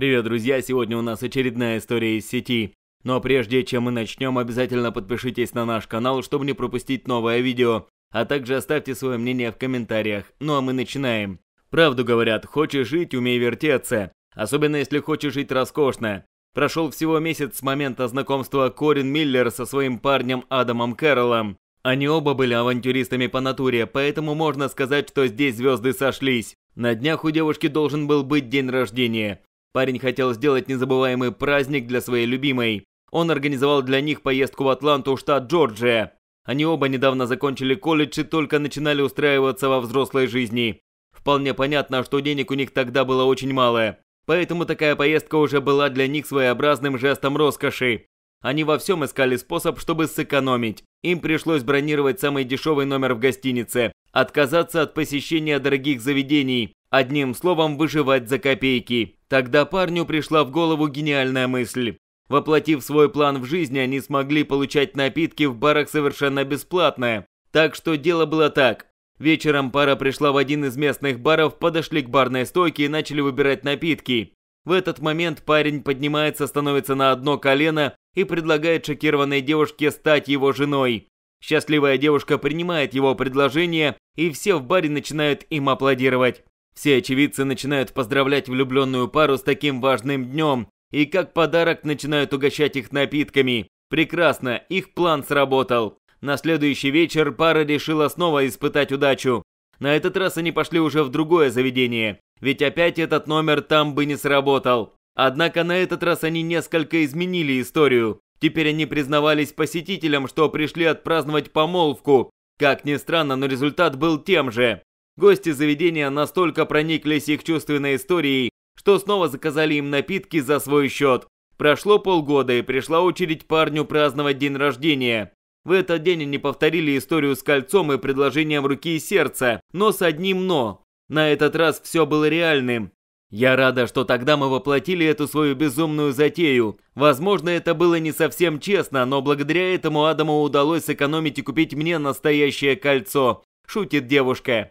Привет, друзья! Сегодня у нас очередная история из сети. Но прежде чем мы начнем, обязательно подпишитесь на наш канал, чтобы не пропустить новое видео. А также оставьте свое мнение в комментариях. Ну а мы начинаем. Правду говорят, хочешь жить, умей вертеться. Особенно если хочешь жить роскошно. Прошел всего месяц с момента знакомства Корин Миллер со своим парнем Адамом Кэрроллом. Они оба были авантюристами по натуре, поэтому можно сказать, что здесь звезды сошлись. На днях у девушки должен был быть день рождения. Парень хотел сделать незабываемый праздник для своей любимой. Он организовал для них поездку в Атланту, штат Джорджия. Они оба недавно закончили колледж и только начинали устраиваться во взрослой жизни. Вполне понятно, что денег у них тогда было очень мало. Поэтому такая поездка уже была для них своеобразным жестом роскоши. Они во всем искали способ, чтобы сэкономить. Им пришлось бронировать самый дешевый номер в гостинице, отказаться от посещения дорогих заведений, Одним словом, выживать за копейки. Тогда парню пришла в голову гениальная мысль. Воплотив свой план в жизнь, они смогли получать напитки в барах совершенно бесплатно. Так что дело было так. Вечером пара пришла в один из местных баров, подошли к барной стойке и начали выбирать напитки. В этот момент парень поднимается, становится на одно колено и предлагает шокированной девушке стать его женой. Счастливая девушка принимает его предложение, и все в баре начинают им аплодировать. Все очевидцы начинают поздравлять влюбленную пару с таким важным днем и как подарок начинают угощать их напитками. Прекрасно, их план сработал. На следующий вечер пара решила снова испытать удачу. На этот раз они пошли уже в другое заведение, ведь опять этот номер там бы не сработал. Однако на этот раз они несколько изменили историю. Теперь они признавались посетителям, что пришли отпраздновать помолвку. Как ни странно, но результат был тем же. Гости заведения настолько прониклись их чувственной историей, что снова заказали им напитки за свой счет. Прошло полгода и пришла очередь парню праздновать день рождения. В этот день они повторили историю с кольцом и предложением руки и сердца, но с одним «но». На этот раз все было реальным. Я рада, что тогда мы воплотили эту свою безумную затею. Возможно, это было не совсем честно, но благодаря этому Адаму удалось сэкономить и купить мне настоящее кольцо. Шутит девушка.